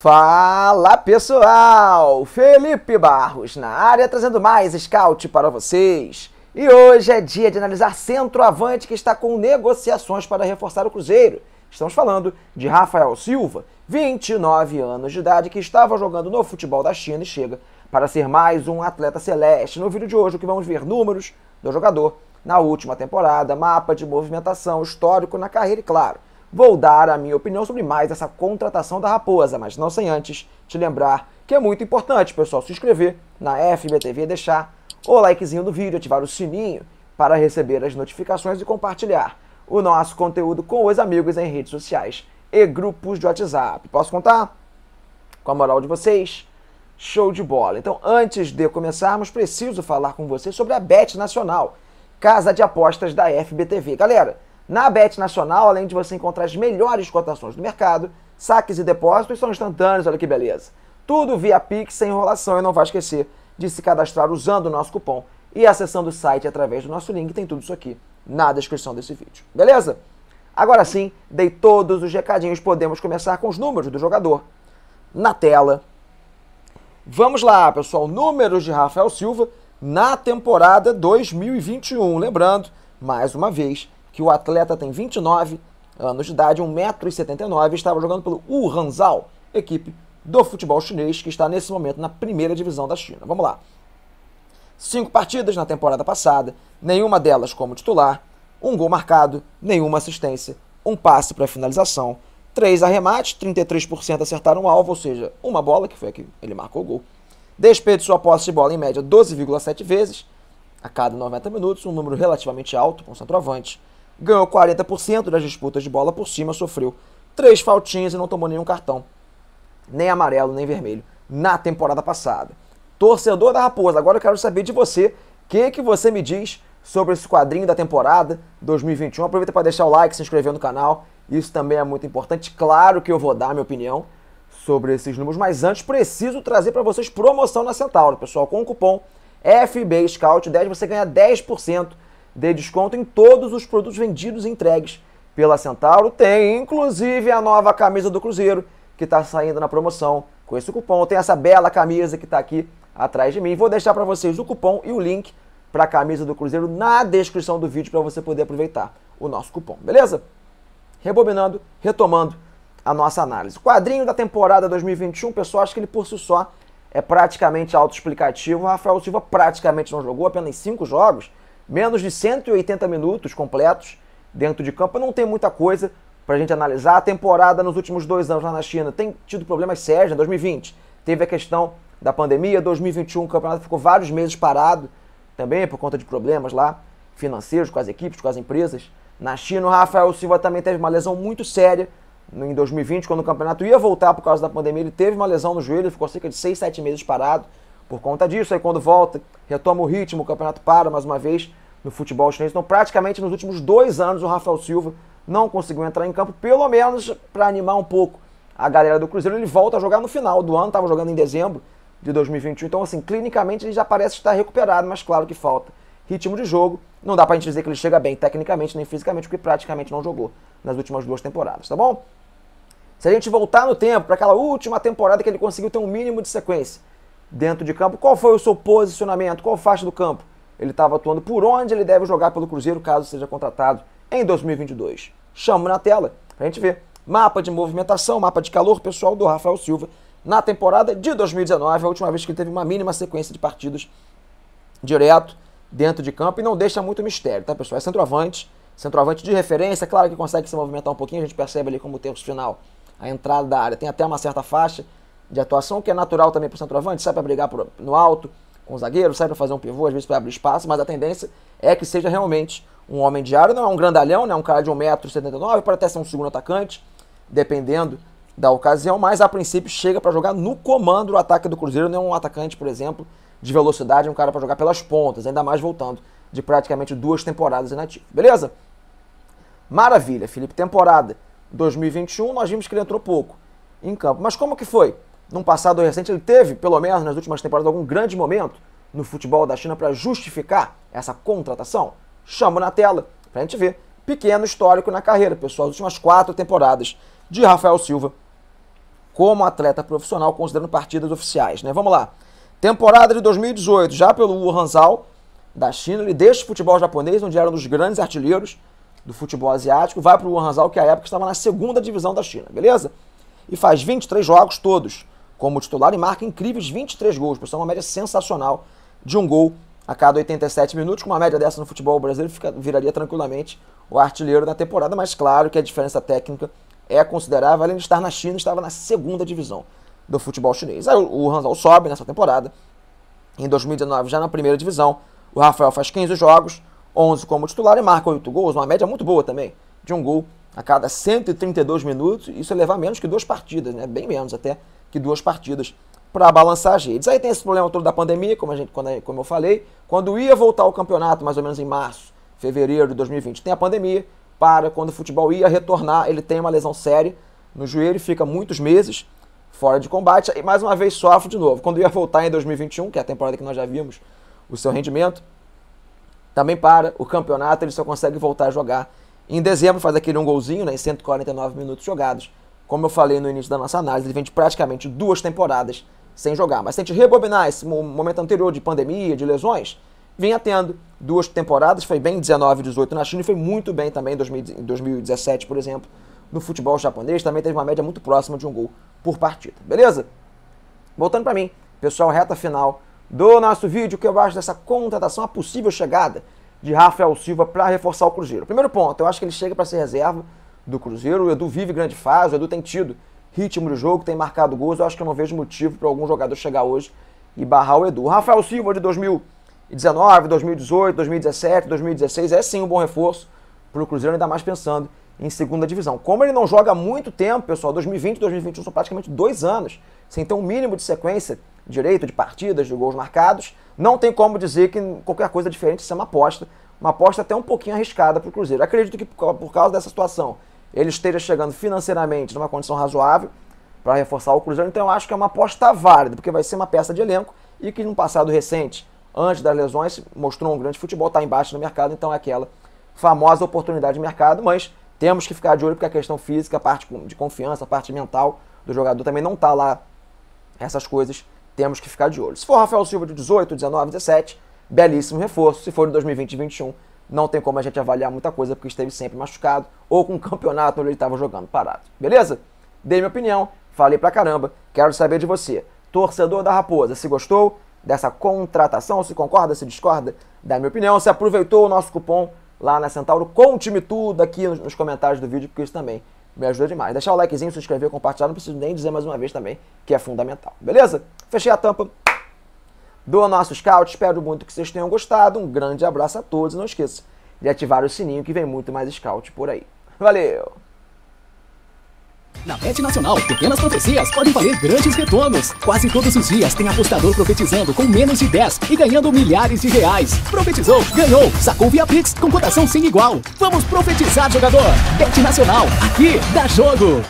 Fala pessoal, Felipe Barros na área trazendo mais scout para vocês. E hoje é dia de analisar centroavante que está com negociações para reforçar o Cruzeiro. Estamos falando de Rafael Silva, 29 anos de idade, que estava jogando no futebol da China e chega para ser mais um atleta celeste. No vídeo de hoje, o que vamos ver números do jogador na última temporada, mapa de movimentação, histórico na carreira e, claro, vou dar a minha opinião sobre mais essa contratação da Raposa, mas não sem antes te lembrar que é muito importante, pessoal, se inscrever na FBTV, deixar o likezinho do vídeo, ativar o sininho para receber as notificações e compartilhar o nosso conteúdo com os amigos em redes sociais e grupos de WhatsApp. Posso contar? Com a moral de vocês, show de bola. Então, antes de começarmos, preciso falar com vocês sobre a Bet Nacional, casa de apostas da FBTV. Galera, na Bet Nacional, além de você encontrar as melhores cotações do mercado, saques e depósitos são instantâneos, olha que beleza. Tudo via Pix, sem enrolação, e não vai esquecer de se cadastrar usando o nosso cupom e acessando o site através do nosso link, tem tudo isso aqui na descrição desse vídeo. Beleza? Agora sim, dei todos os recadinhos, podemos começar com os números do jogador na tela. Vamos lá, pessoal, números de Rafael Silva na temporada 2021. Lembrando, mais uma vez, que o atleta tem 29 anos de idade, 1,79m, estava jogando pelo Wuhanzhou, equipe do futebol chinês que está nesse momento na primeira divisão da China. Vamos lá. Cinco partidas na temporada passada, nenhuma delas como titular, um gol marcado, nenhuma assistência, um passe para finalização, três arremates, 33% acertaram o alvo, ou seja, uma bola, que foi a que ele marcou o gol. Despeito sua posse de bola em média 12,7 vezes a cada 90 minutos, um número relativamente alto com um centroavante ganhou 40% das disputas de bola por cima, sofreu três faltinhas e não tomou nenhum cartão, nem amarelo, nem vermelho, na temporada passada. Torcedor da Raposa, agora eu quero saber de você, o que, que você me diz sobre esse quadrinho da temporada 2021. Aproveita para deixar o like, se inscrever no canal, isso também é muito importante. Claro que eu vou dar minha opinião sobre esses números, mas antes preciso trazer para vocês promoção na Centauro, pessoal, com o cupom FB Scout 10 você ganha 10% de desconto em todos os produtos vendidos e entregues pela Centauro. Tem inclusive a nova camisa do Cruzeiro que está saindo na promoção com esse cupom. Tem essa bela camisa que está aqui atrás de mim. Vou deixar para vocês o cupom e o link para a camisa do Cruzeiro na descrição do vídeo para você poder aproveitar o nosso cupom, beleza? Rebobinando, retomando a nossa análise. O quadrinho da temporada 2021, pessoal, acho que ele por si só é praticamente autoexplicativo. O Rafael Silva praticamente não jogou, apenas cinco jogos. Menos de 180 minutos completos dentro de campo. Não tem muita coisa para a gente analisar. A temporada nos últimos dois anos lá na China tem tido problemas sérios. Né? Em 2020 teve a questão da pandemia. 2021 o campeonato ficou vários meses parado também por conta de problemas lá financeiros com as equipes, com as empresas. Na China, o Rafael Silva também teve uma lesão muito séria em 2020, quando o campeonato ia voltar por causa da pandemia. Ele teve uma lesão no joelho, ficou cerca de 6, 7 meses parado por conta disso. Aí quando volta, retoma o ritmo, o campeonato para mais uma vez no futebol chinês. Então, praticamente nos últimos dois anos, o Rafael Silva não conseguiu entrar em campo, pelo menos para animar um pouco a galera do Cruzeiro. Ele volta a jogar no final do ano, estava jogando em dezembro de 2021. Então, assim, clinicamente ele já parece estar recuperado, mas claro que falta ritmo de jogo. Não dá a gente dizer que ele chega bem tecnicamente nem fisicamente, porque praticamente não jogou nas últimas duas temporadas, tá bom? Se a gente voltar no tempo para aquela última temporada que ele conseguiu ter um mínimo de sequência, dentro de campo, qual foi o seu posicionamento, qual faixa do campo ele estava atuando, por onde ele deve jogar pelo Cruzeiro caso seja contratado em 2022. Chamo na tela para a gente ver. Mapa de movimentação, mapa de calor pessoal do Rafael Silva na temporada de 2019, a última vez que ele teve uma mínima sequência de partidos direto dentro de campo e não deixa muito mistério, tá pessoal? É centroavante, centroavante de referência, claro que consegue se movimentar um pouquinho, a gente percebe ali como o tempo final, a entrada da área, tem até uma certa faixa, de atuação, que é natural também para o centroavante, sai para brigar pro, no alto com o zagueiro, sai para fazer um pivô, às vezes para abrir espaço, mas a tendência é que seja realmente um homem de área, não é um grandalhão, né? um cara de 1,79m, para até ser um segundo atacante, dependendo da ocasião, mas a princípio chega para jogar no comando do ataque do Cruzeiro, não é um atacante, por exemplo, de velocidade, um cara para jogar pelas pontas, ainda mais voltando de praticamente duas temporadas inativo, beleza? Maravilha, Felipe, temporada 2021, nós vimos que ele entrou pouco em campo, mas como que foi? num passado recente, ele teve, pelo menos nas últimas temporadas, algum grande momento no futebol da China para justificar essa contratação? Chamo na tela para a gente ver. Pequeno histórico na carreira, pessoal, as últimas quatro temporadas de Rafael Silva como atleta profissional, considerando partidas oficiais. Né? Vamos lá. Temporada de 2018, já pelo Wuhan Zhao, da China, ele deixa o futebol japonês, onde era um dos grandes artilheiros do futebol asiático, vai para o Wuhan Zhao, que à época estava na segunda divisão da China, beleza? E faz 23 jogos todos, como titular e marca incríveis 23 gols, isso é uma média sensacional de um gol a cada 87 minutos. Com uma média dessa no futebol brasileiro, fica, viraria tranquilamente o artilheiro da temporada, mas claro que a diferença técnica é considerável. Além de estar na China, estava na segunda divisão do futebol chinês. Aí o Hanzal sobe nessa temporada, em 2019 já na primeira divisão. O Rafael faz 15 jogos, 11 como titular e marca 8 gols, uma média muito boa também, de um gol a cada 132 minutos. Isso é levar menos que duas partidas, né? bem menos até que duas partidas para balançar as redes. Aí tem esse problema todo da pandemia, como, a gente, quando, como eu falei, quando ia voltar ao campeonato, mais ou menos em março, fevereiro de 2020, tem a pandemia, para quando o futebol ia retornar, ele tem uma lesão séria no joelho, fica muitos meses fora de combate e mais uma vez sofre de novo. Quando ia voltar em 2021, que é a temporada que nós já vimos o seu rendimento, também para o campeonato, ele só consegue voltar a jogar em dezembro, faz aquele um golzinho né, em 149 minutos jogados como eu falei no início da nossa análise, ele vem de praticamente duas temporadas sem jogar. Mas se a gente rebobinar esse momento anterior de pandemia, de lesões, vinha tendo duas temporadas, foi bem 19 e 18 na China e foi muito bem também em 2017, por exemplo, no futebol japonês, também teve uma média muito próxima de um gol por partida, beleza? Voltando para mim, pessoal, reta final do nosso vídeo, o que eu acho dessa contratação, a possível chegada de Rafael Silva para reforçar o Cruzeiro. Primeiro ponto, eu acho que ele chega para ser reserva, do Cruzeiro. O Edu vive grande fase, o Edu tem tido ritmo de jogo, tem marcado gols. Eu acho que eu não vejo motivo para algum jogador chegar hoje e barrar o Edu. O Rafael Silva de 2019, 2018, 2017, 2016 é sim um bom reforço para o Cruzeiro, ainda mais pensando em segunda divisão. Como ele não joga há muito tempo, pessoal, 2020 e 2021 são praticamente dois anos sem ter um mínimo de sequência direito de partidas, de gols marcados, não tem como dizer que qualquer coisa é diferente seja é uma aposta. Uma aposta até um pouquinho arriscada para o Cruzeiro. Acredito que por causa dessa situação ele esteja chegando financeiramente numa condição razoável para reforçar o Cruzeiro. Então eu acho que é uma aposta válida, porque vai ser uma peça de elenco e que no passado recente, antes das lesões, mostrou um grande futebol, está embaixo no mercado, então é aquela famosa oportunidade de mercado, mas temos que ficar de olho porque a questão física, a parte de confiança, a parte mental do jogador também não está lá. Essas coisas temos que ficar de olho. Se for Rafael Silva de 18, 19, 17, belíssimo reforço. Se for de 2020 e 21, não tem como a gente avaliar muita coisa porque esteve sempre machucado ou com o um campeonato onde ele estava jogando parado. Beleza? Dei minha opinião, falei pra caramba, quero saber de você. Torcedor da Raposa, se gostou dessa contratação, se concorda, se discorda, dá minha opinião, se aproveitou o nosso cupom lá na Centauro, conte-me tudo aqui nos comentários do vídeo, porque isso também me ajuda demais. Deixar o likezinho, se inscrever, compartilhar, não preciso nem dizer mais uma vez também, que é fundamental. Beleza? Fechei a tampa, do nosso scout. Espero muito que vocês tenham gostado. Um grande abraço a todos. Não esqueça de ativar o sininho que vem muito mais scout por aí. Valeu! Na Bet Nacional, pequenas profecias podem valer grandes retornos. Quase todos os dias tem apostador profetizando com menos de 10 e ganhando milhares de reais. Profetizou, ganhou, sacou via Pix com cotação sem igual. Vamos profetizar, jogador! Bet Nacional, aqui, dá jogo!